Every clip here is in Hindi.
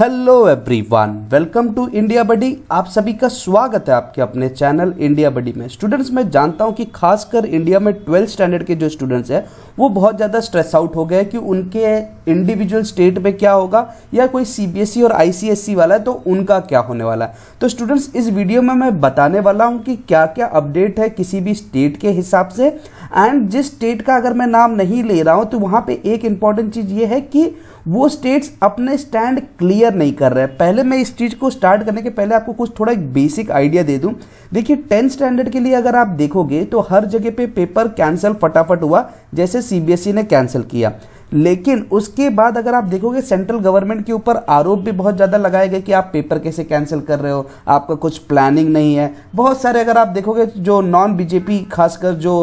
hello everyone welcome to India buddy आप सभी का स्वागत है आपके अपने चैनल इंडिया बडी में स्टूडेंट्स मैं जानता हूं कि खासकर इंडिया में ट्वेल्थ स्टैंडर्ड के जो स्टूडेंट्स हैं वो बहुत ज़्यादा स्ट्रेस आउट हो गए कि उनके इंडिविजुअल स्टेट में क्या होगा या कोई सीबीएसई e और आईसीएसई e वाला है तो उनका क्या होने वाला है तो स्टूडेंट्स इस वीडियो में मैं बताने वाला हूँ कि क्या क्या अपडेट है किसी भी स्टेट के हिसाब से एंड जिस स्टेट का अगर मैं नाम नहीं ले रहा हूँ तो वहाँ पर एक इंपॉर्टेंट चीज़ ये है कि वो स्टेट्स अपने स्टैंड क्लियर नहीं कर रहे हैं पहले मैं इस चीज़ को स्टार्ट करने के पहले आपको कुछ थोड़ा एक बेसिक आइडिया दे दूं देखिए टेंथ स्टैंडर्ड के लिए अगर आप देखोगे तो हर जगह पे पेपर कैंसिल फटाफट हुआ जैसे सीबीएसई e ने कैंसिल किया लेकिन उसके बाद अगर आप देखोगे सेंट्रल गवर्नमेंट के ऊपर आरोप भी बहुत ज़्यादा लगाए गए कि आप पेपर कैसे कैंसिल कर रहे हो आपका कुछ प्लानिंग नहीं है बहुत सारे अगर आप देखोगे जो नॉन बीजेपी खासकर जो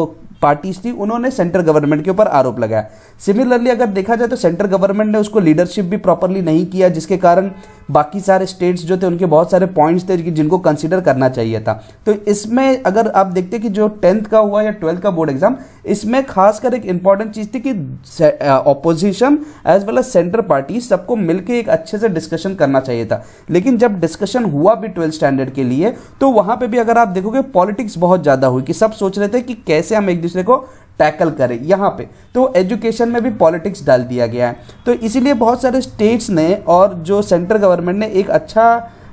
पार्टीज थी उन्होंने सेंट्रल गवर्नमेंट के ऊपर आरोप लगाया सिमिलरली अगर देखा जाए तो सेंट्रल गवर्नमेंट ने उसको लीडरशिप भी प्रॉपरली नहीं किया जिसके कारण बाकी सारे स्टेट्स जो थे उनके बहुत सारे पॉइंट्स थे जिनको कंसिडर करना चाहिए था तो इसमें अगर आप देखते कि जो टेंथ का हुआ या ट्वेल्थ का बोर्ड एग्जाम इसमें खासकर एक इंपॉर्टेंट चीज थी कि opposition as well as centre party सबको मिलकर एक अच्छे से डिस्कशन करना चाहिए था लेकिन जब डिस्कशन हुआ भी ट्वेल्थ स्टैंडर्ड के लिए तो वहां पर भी अगर आप देखोगे पॉलिटिक्स बहुत ज्यादा हुई कि सब सोच रहे थे कि कैसे हम एक दूसरे को टैकल करे यहाँ पे तो एजुकेशन में भी पॉलिटिक्स डाल दिया गया है तो इसीलिए बहुत सारे स्टेट्स ने और जो सेंट्रल गवर्नमेंट ने एक अच्छा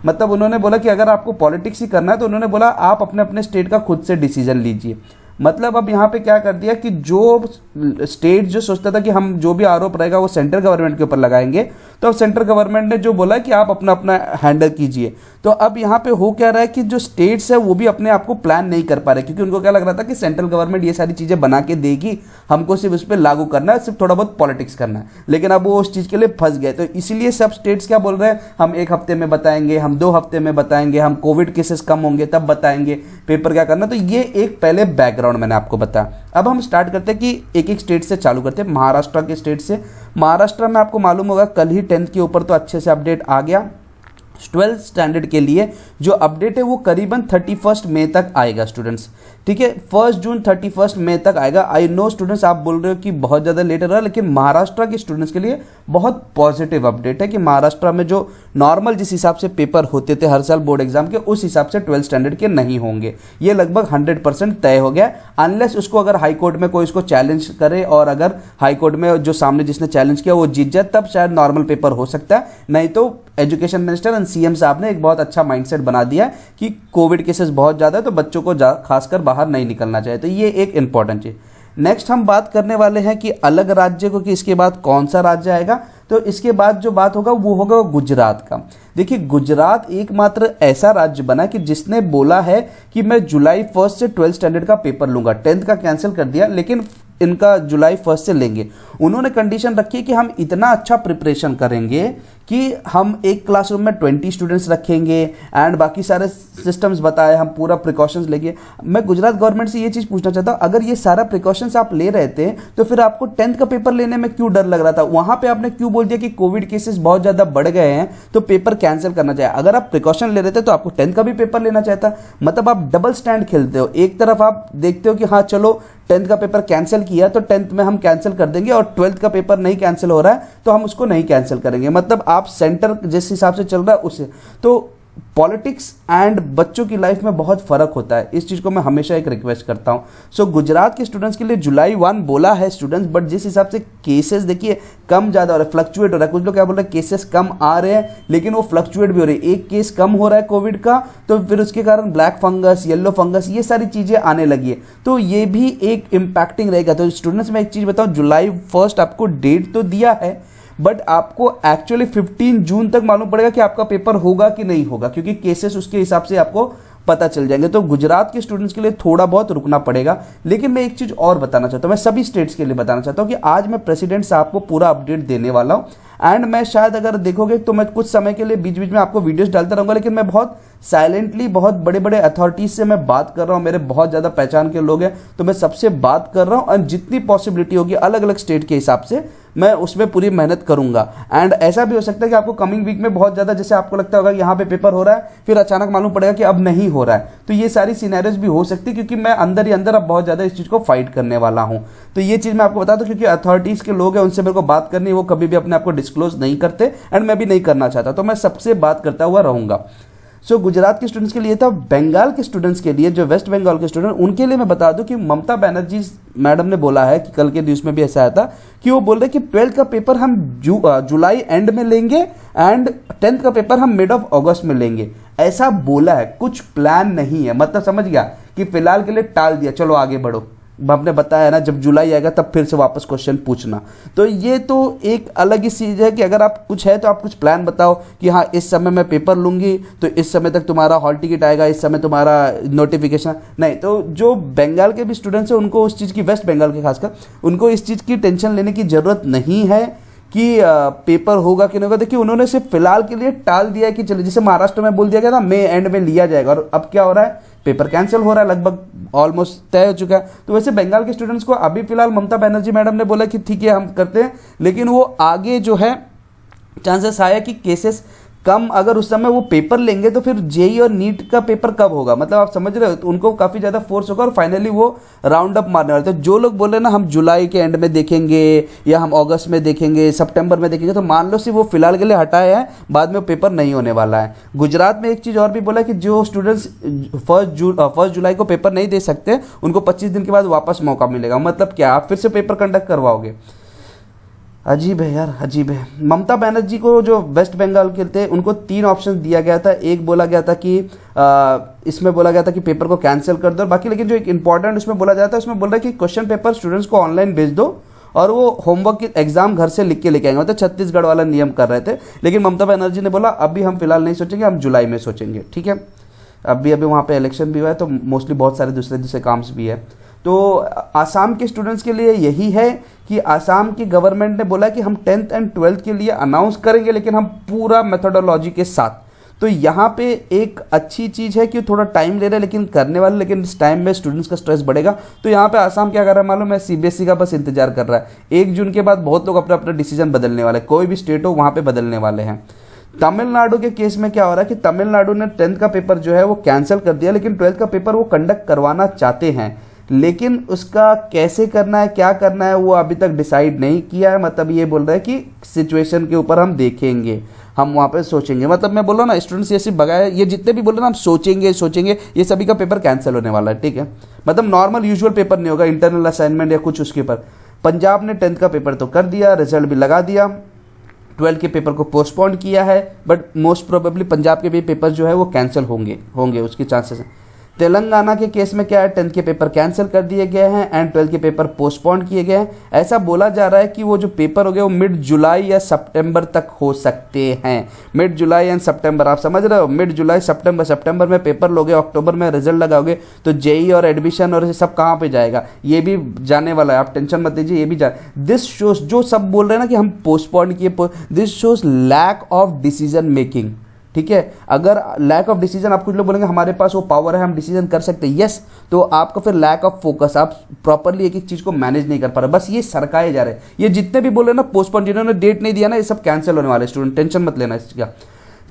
मतलब उन्होंने बोला कि अगर आपको पॉलिटिक्स ही करना है तो उन्होंने बोला आप अपने अपने स्टेट का खुद से डिसीजन लीजिए मतलब अब यहाँ पे क्या कर दिया कि जो स्टेट जो सोचता था कि हम जो भी आरोप रहेगा वो सेंट्रल गवर्नमेंट के ऊपर लगाएंगे तो अब सेंट्रल गवर्नमेंट ने जो बोला कि आप अपना अपना हैंडल कीजिए तो अब यहाँ पे हो क्या रहा है कि जो स्टेट्स है वो भी अपने आप को प्लान नहीं कर पा रहे क्योंकि उनको क्या लग रहा था कि सेंट्रल गवर्नमेंट ये सारी चीज़ें बना के देगी हमको सिर्फ उस पर लागू करना है सिर्फ थोड़ा बहुत पॉलिटिक्स करना है लेकिन अब वो उस चीज़ के लिए फंस गए तो इसीलिए सब स्टेट्स क्या बोल रहे हैं हम एक हफ्ते में बताएंगे हम दो हफ्ते में बताएंगे हम कोविड केसेस कम होंगे तब बताएंगे पेपर क्या करना तो ये एक पहले बैकग्राउंड बैकग्राउंड मैंने आपको बताया अब हम स्टार्ट करते हैं कि एक एक स्टेट से चालू करते हैं महाराष्ट्र के स्टेट से महाराष्ट्र में आपको मालूम होगा कल ही टेंथ के ऊपर तो अच्छे से अपडेट आ गया ट्वेल्थ स्टैंडर्ड के लिए जो अपडेट है वो करीबन थर्टी फर्स्ट मई तक आएगा स्टूडेंट्स ठीक है फर्स्ट जून थर्टी फर्स्ट मई तक आएगा आई नो स्टूडेंट्स आप बोल रहे हो कि बहुत ज़्यादा लेट रहा लेकिन महाराष्ट्र के स्टूडेंट्स के लिए बहुत पॉजिटिव अपडेट है कि महाराष्ट्र में जो नॉर्मल जिस हिसाब से पेपर होते थे हर साल बोर्ड एग्जाम के उस हिसाब से ट्वेल्थ स्टैंडर्ड के नहीं होंगे ये लगभग हंड्रेड परसेंट तय हो गया अनलेस उसको अगर हाईकोर्ट में कोई उसको चैलेंज करे और अगर हाईकोर्ट में जो सामने जिसने चैलेंज किया वो जीत जाए तब शायद नॉर्मल पेपर हो सकता है नहीं तो एजुकेशन मिनिस्टर एंड सीएम साहब ने एक बहुत अच्छा माइंडसेट बना दिया है कि कोविड केसेस बहुत ज़्यादा है तो बच्चों को खासकर बाहर नहीं निकलना चाहिए तो ये एक इंपॉर्टेंट चीज़ नेक्स्ट हम बात करने वाले हैं कि अलग राज्य को कि इसके बाद कौन सा राज्य आएगा तो इसके बाद जो बात होगा वो होगा गुजरात का देखिए गुजरात एकमात्र ऐसा राज्य बना कि जिसने बोला है कि मैं जुलाई फर्स्ट से ट्वेल्थ स्टैंडर्ड का पेपर लूंगा टेंथ का कैंसिल कर दिया लेकिन इनका जुलाई फर्स्ट से लेंगे उन्होंने कंडीशन रखी है कि हम इतना अच्छा प्रिपरेशन करेंगे कि हम एक क्लासरूम में ट्वेंटी स्टूडेंट्स रखेंगे एंड बाकी सारे सिस्टम्स बताए हम पूरा प्रिकॉशंस लेंगे मैं गुजरात गवर्नमेंट से ये चीज़ पूछना चाहता हूँ अगर ये सारा प्रिकॉशंस आप ले रहे थे तो फिर आपको टेंथ का पेपर लेने में क्यों डर लग रहा था वहाँ पे आपने क्यों बोल दिया कि कोविड केसेस बहुत ज़्यादा बढ़ गए हैं तो पेपर कैंसिल करना चाहिए अगर आप प्रिकॉशन ले रहे थे तो आपको टेंथ का भी पेपर लेना चाहता मतलब आप डबल स्टैंड खेलते हो एक तरफ आप देखते हो कि हाँ चलो टेंथ का पेपर कैंसिल किया तो टेंथ में हम कैंसिल कर देंगे और ट्वेल्थ का पेपर नहीं कैंसिल हो रहा है तो हम उसको नहीं कैंसिल करेंगे मतलब आप सेंटर जिस हिसाब से चल रहा है उसे तो पॉलिटिक्स एंड बच्चों की लाइफ में बहुत फर्क होता है इस चीज़ को मैं हमेशा एक रिक्वेस्ट करता हूं सो so, गुजरात के स्टूडेंट्स के लिए जुलाई वन बोला है स्टूडेंट्स बट जिस हिसाब से केसेस देखिए कम ज़्यादा हो रहा है फ्लक्चुएट हो रहा है कुछ लोग क्या बोल रहे हैं केसेस कम आ रहे हैं लेकिन वो फ्लक्चुएट भी हो रही है एक केस कम हो रहा है कोविड का तो फिर उसके कारण ब्लैक फंगस येल्लो फंगस ये सारी चीज़ें आने लगी है तो ये भी एक इम्पैक्टिंग रहेगा तो स्टूडेंट्स मैं एक चीज़ बताऊँ जुलाई फर्स्ट आपको डेट तो दिया है बट आपको एक्चुअली 15 जून तक मालूम पड़ेगा कि आपका पेपर होगा कि नहीं होगा क्योंकि केसेस उसके हिसाब से आपको पता चल जाएंगे तो गुजरात के स्टूडेंट्स के लिए थोड़ा बहुत रुकना पड़ेगा लेकिन मैं एक चीज़ और बताना चाहता हूँ मैं सभी स्टेट्स के लिए बताना चाहता हूँ कि आज मैं प्रेसिडेंट साहब को पूरा अपडेट देने वाला हूँ एंड मैं शायद अगर देखोगे तो मैं कुछ समय के लिए बीच बीच में आपको वीडियोस डालता रहूंगा लेकिन मैं बहुत साइलेंटली बहुत बड़े बड़े अथॉरिटीज से मैं बात कर रहा हूँ मेरे बहुत ज़्यादा पहचान के लोग हैं तो मैं सबसे बात कर रहा हूँ एंड जितनी पॉसिबिलिटी होगी अलग अलग स्टेट के हिसाब से मैं उसमें पूरी मेहनत करूंगा एंड ऐसा भी हो सकता है कि आपको कमिंग वीक में बहुत ज़्यादा जैसे आपको लगता होगा यहाँ पे पेपर हो रहा है फिर अचानक मालूम पड़ेगा कि अब नहीं हो रहा है तो ये सारी सीनैरियोज भी हो सकती है क्योंकि मैं अंदर ही अंदर अब बहुत ज़्यादा इस चीज़ को फाइट करने वाला हूँ तो ये चीज़ मैं आपको बता दूँ क्योंकि अथॉरिटीज़ के लोग हैं उनसे मेरे को बात करनी वो कभी भी अपने आपको डिस्क डिस्क्लोज नहीं करते एंड मैं भी नहीं करना चाहता तो मैं सबसे बात करता हुआ रहूंगा सो so, गुजरात के स्टूडेंट्स के लिए था बंगाल के स्टूडेंट्स के लिए जो वेस्ट बंगाल के स्टूडेंट उनके लिए मैं बता दूं कि ममता बैनर्जी मैडम ने बोला है कि कल के न्यूज़ में भी ऐसा आया था कि वो बोल रहे कि ट्वेल्थ का पेपर हम जू, जुलाई एंड में लेंगे एंड टेंथ का पेपर हम मिड ऑफ अगस्त में लेंगे ऐसा बोला है कुछ प्लान नहीं है मतलब समझ गया कि फिलहाल के लिए टाल दिया चलो आगे बढ़ो हमने बताया ना जब जुलाई आएगा तब फिर से वापस क्वेश्चन पूछना तो ये तो एक अलग ही चीज़ है कि अगर आप कुछ है तो आप कुछ प्लान बताओ कि हाँ इस समय मैं पेपर लूँगी तो इस समय तक तुम्हारा हॉल टिकट आएगा इस समय तुम्हारा नोटिफिकेशन नहीं तो जो बंगाल के भी स्टूडेंट्स हैं उनको उस चीज़ की वेस्ट बंगाल के खासकर उनको इस चीज़ की टेंशन लेने की ज़रूरत नहीं है कि पेपर होगा कि नहीं होगा देखिए उन्होंने सिर्फ फिलहाल के लिए टाल दिया है कि चले जैसे महाराष्ट्र में बोल दिया गया था मे एंड में लिया जाएगा और अब क्या हो रहा है पेपर कैंसिल हो रहा है लगभग ऑलमोस्ट तय हो चुका है तो वैसे बंगाल के स्टूडेंट्स को अभी फिलहाल ममता बनर्जी मैडम ने बोला कि ठीक है हम करते हैं लेकिन वो आगे जो है चांसेस आया कि केसेस कम अगर उस समय वो पेपर लेंगे तो फिर जेई e और नीट का पेपर कब होगा मतलब आप समझ रहे हो तो उनको काफ़ी ज़्यादा फोर्स होगा और फाइनली वो राउंड अप मारने वाले तो जो लोग बोले ना हम जुलाई के एंड में देखेंगे या हम अगस्त में देखेंगे सितंबर में देखेंगे तो मान लो सिर्फ वो फिलहाल के लिए हटाया है बाद में पेपर नहीं होने वाला है गुजरात में एक चीज़ और भी बोला कि जो स्टूडेंट्स फर्स्ट जू फर्स्ट जुलाई को पेपर नहीं दे सकते उनको पच्चीस दिन के बाद वापस मौका मिलेगा मतलब क्या आप फिर से पेपर कंडक्ट करवाओगे अजीब है यार अजीब है ममता बनर्जी को जो वेस्ट बंगाल के थे उनको तीन ऑप्शन दिया गया था एक बोला गया था कि आ, इसमें बोला गया था कि पेपर को कैंसिल कर दो और बाकी लेकिन जो एक इंपॉर्टेंट उसमें बोला जाता है उसमें बोल रहा है कि क्वेश्चन पेपर स्टूडेंट्स को ऑनलाइन भेज दो और वो होमवर्क की एग्जाम घर से लिख के लेके आएंगे मतलब छत्तीसगढ़ वाला नियम कर रहे थे लेकिन ममता बनर्जी ने बोला अभी हम फिलहाल नहीं सोचेंगे हम जुलाई में सोचेंगे ठीक है अभी अभी वहाँ पे इलेक्शन भी हुआ है तो मोस्टली बहुत सारे दूसरे दूसरे काम्स भी है तो आसाम के स्टूडेंट्स के लिए यही है कि आसाम की गवर्नमेंट ने बोला कि हम टेंथ एंड ट्वेल्थ के लिए अनाउंस करेंगे लेकिन हम पूरा मेथोडोलॉजी के साथ तो यहाँ पे एक अच्छी चीज़ है कि थोड़ा टाइम ले रहे हैं लेकिन करने वाले लेकिन इस टाइम में स्टूडेंट्स का स्ट्रेस बढ़ेगा तो यहाँ पे आसाम क्या कर रहा है मालूम है सीबीएसई e का बस इंतजार कर रहा है एक जून के बाद बहुत लोग अपना अपना डिसीजन बदलने वाले कोई भी स्टेट हो वहाँ पे बदलने वाले हैं तमिलनाडु के केस में क्या हो रहा है कि तमिलनाडु ने टेंथ का पेपर जो है वो कैंसिल कर दिया लेकिन ट्वेल्थ का पेपर वो कंडक्ट करवाना चाहते हैं लेकिन उसका कैसे करना है क्या करना है वो अभी तक डिसाइड नहीं किया है मतलब ये बोल रहा है कि सिचुएशन के ऊपर हम देखेंगे हम वहाँ पे सोचेंगे मतलब मैं बोलो ना स्टूडेंट्स ये सिर्फ बगाया ये जितने भी बोल रहे ना हम सोचेंगे सोचेंगे ये सभी का पेपर कैंसिल होने वाला है ठीक है मतलब नॉर्मल यूजुअल पेपर नहीं होगा इंटरनल असाइनमेंट या कुछ उसके ऊपर पंजाब ने टेंथ का पेपर तो कर दिया रिजल्ट भी लगा दिया ट्वेल्थ के पेपर को पोस्टपोन किया है बट मोस्ट प्रोबेबली पंजाब के भी पेपर जो है वो कैंसिल होंगे होंगे उसके चांसेस हैं तेलंगाना के केस में क्या है टेंथ के पेपर कैंसिल कर दिए गए हैं एंड ट्वेल्थ के पेपर पोस्टपोन किए गए हैं ऐसा बोला जा रहा है कि वो जो पेपर हो गए वो मिड जुलाई या सितंबर तक हो सकते हैं मिड जुलाई एंड सितंबर आप समझ रहे हो मिड जुलाई सितंबर सितंबर में पेपर लोगे अक्टूबर में रिजल्ट लगाओगे तो जेई e और एडमिशन और ये सब कहाँ पर जाएगा ये भी जाने वाला है आप टेंशन मत दीजिए ये भी जा दिस शोज जो सब बोल रहे हैं ना कि हम पोस्टपोन किए this shows lack of decision making ठीक है अगर लैक ऑफ डिसीजन आप कुछ लोग बोलेंगे हमारे पास वो पावर है हम डिसीजन कर सकते हैं यस तो आपका फिर लैक ऑफ फोकस आप प्रॉपरली एक एक चीज को मैनेज नहीं कर पा रहे बस ये सरकाए जा रहे ये जितने भी बोल रहे ना पोस्टपोन जिन्होंने डेट नहीं दिया ना ये सब कैंसिल होने वाले स्टूडेंट टेंशन मत लेना इसका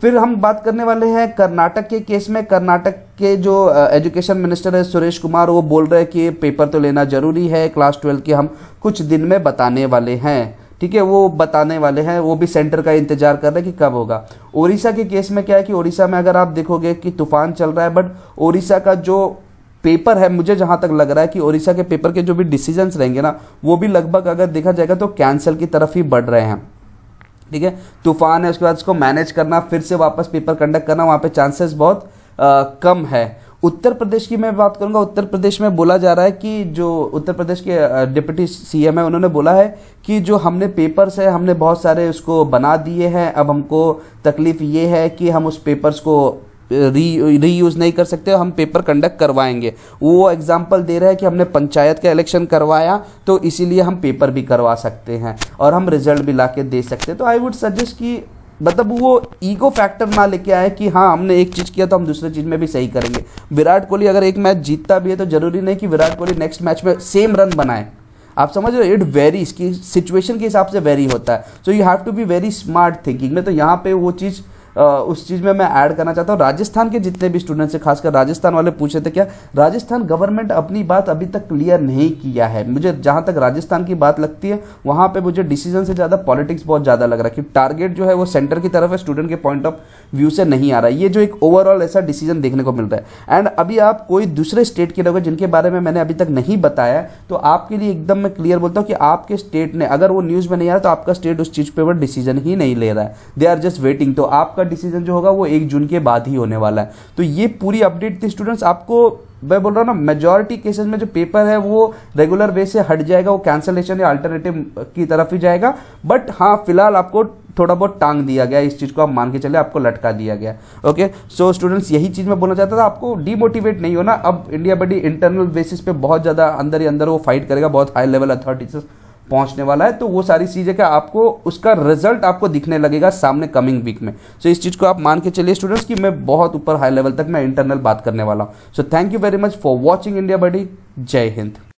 फिर हम बात करने वाले हैं कर्नाटक के केस में कर्नाटक के जो एजुकेशन मिनिस्टर है सुरेश कुमार वो बोल रहे हैं कि पेपर तो लेना जरूरी है क्लास ट्वेल्व के हम कुछ दिन में बताने वाले हैं ठीक है वो बताने वाले हैं वो भी सेंटर का इंतजार कर रहे हैं कि कब होगा ओडिशा के केस में क्या है कि ओडिशा में अगर आप देखोगे कि तूफान चल रहा है बट ओडिशा का जो पेपर है मुझे जहां तक लग रहा है कि ओडिशा के पेपर के जो भी डिसीजन रहेंगे ना वो भी लगभग अगर देखा जाएगा तो कैंसिल की तरफ ही बढ़ रहे हैं ठीक है तूफान है उसके बाद उसको मैनेज करना फिर से वापस पेपर कंडक्ट करना वहाँ पे चांसेस बहुत आ, कम है उत्तर प्रदेश की मैं बात करूंगा उत्तर प्रदेश में बोला जा रहा है कि जो उत्तर प्रदेश के डिप्टी सीएम है उन्होंने बोला है कि जो हमने पेपर्स है हमने बहुत सारे उसको बना दिए हैं अब हमको तकलीफ ये है कि हम उस पेपर्स को री रीयूज़ नहीं कर सकते हम पेपर कंडक्ट करवाएंगे वो एग्जाम्पल दे रहे हैं कि हमने पंचायत का इलेक्शन करवाया तो इसीलिए हम पेपर भी करवा सकते हैं और हम रिजल्ट भी ला के दे सकते हैं तो आई वुड सजेस्ट कि मतलब वो ईगो फैक्टर ना लेके आए कि हाँ हमने एक चीज़ किया तो हम दूसरे चीज़ में भी सही करेंगे विराट कोहली अगर एक मैच जीतता भी है तो जरूरी नहीं कि विराट कोहली नेक्स्ट मैच में सेम रन बनाए आप समझ रहे हो इट वेरी इसकी सिचुएशन के हिसाब से वेरी होता है so you have to be very smart thinking में तो यहाँ पे वो चीज़ उस चीज़ में मैं ऐड करना चाहता हूँ राजस्थान के जितने भी स्टूडेंट्स हैं खासकर राजस्थान वाले पूछे थे क्या राजस्थान गवर्नमेंट अपनी बात अभी तक क्लियर नहीं किया है मुझे जहाँ तक राजस्थान की बात लगती है वहाँ पर मुझे डिसीजन से ज़्यादा पॉलिटिक्स बहुत ज़्यादा लग रहा है कि टारगेट जो है वो सेंटर की तरफ है स्टूडेंट के पॉइंट ऑफ व्यू से नहीं आ रहा है ये जो एक ओवरऑल ऐसा डिसीजन देखने को मिल रहा है एंड अभी आप कोई दूसरे स्टेट के लोग जिनके बारे में मैंने अभी तक नहीं बताया तो आपके लिए एकदम मैं क्लियर बोलता हूँ कि आपके स्टेट ने अगर वो न्यूज़ में नहीं आ रहा तो आपका स्टेट उस चीज़ पर डिसीजन ही नहीं ले रहा है दे आर जस्ट वेटिंग तो आपका आपका डिसीजन जो होगा वो एक जून के बाद ही होने वाला है तो ये पूरी अपडेट थी स्टूडेंट्स आपको मैं बोल रहा हूँ ना मेजोरिटी केसेस में जो पेपर है वो रेगुलर वे से हट जाएगा वो कैंसलेशन या अल्टरनेटिव की तरफ ही जाएगा बट हाँ फिलहाल आपको थोड़ा बहुत टांग दिया गया इस चीज़ को आप मान के चले आपको लटका दिया गया ओके सो स्टूडेंट्स यही चीज़ मैं बोलना चाहता था आपको डीमोटिवेट नहीं होना अब इंडिया बड़ी इंटरनल बेसिस पे बहुत ज़्यादा अंदर ही अंदर वो फाइट करेगा बहुत हाई लेवल अथॉरिटीज पहुंचने वाला है तो वो सारी चीज़ें का आपको उसका रिजल्ट आपको दिखने लगेगा सामने कमिंग वीक में सो so, इस चीज़ को आप मान के चलिए स्टूडेंट्स कि मैं बहुत ऊपर हाई लेवल तक मैं इंटरनल बात करने वाला हूँ so thank you very much for watching India buddy जय हिंद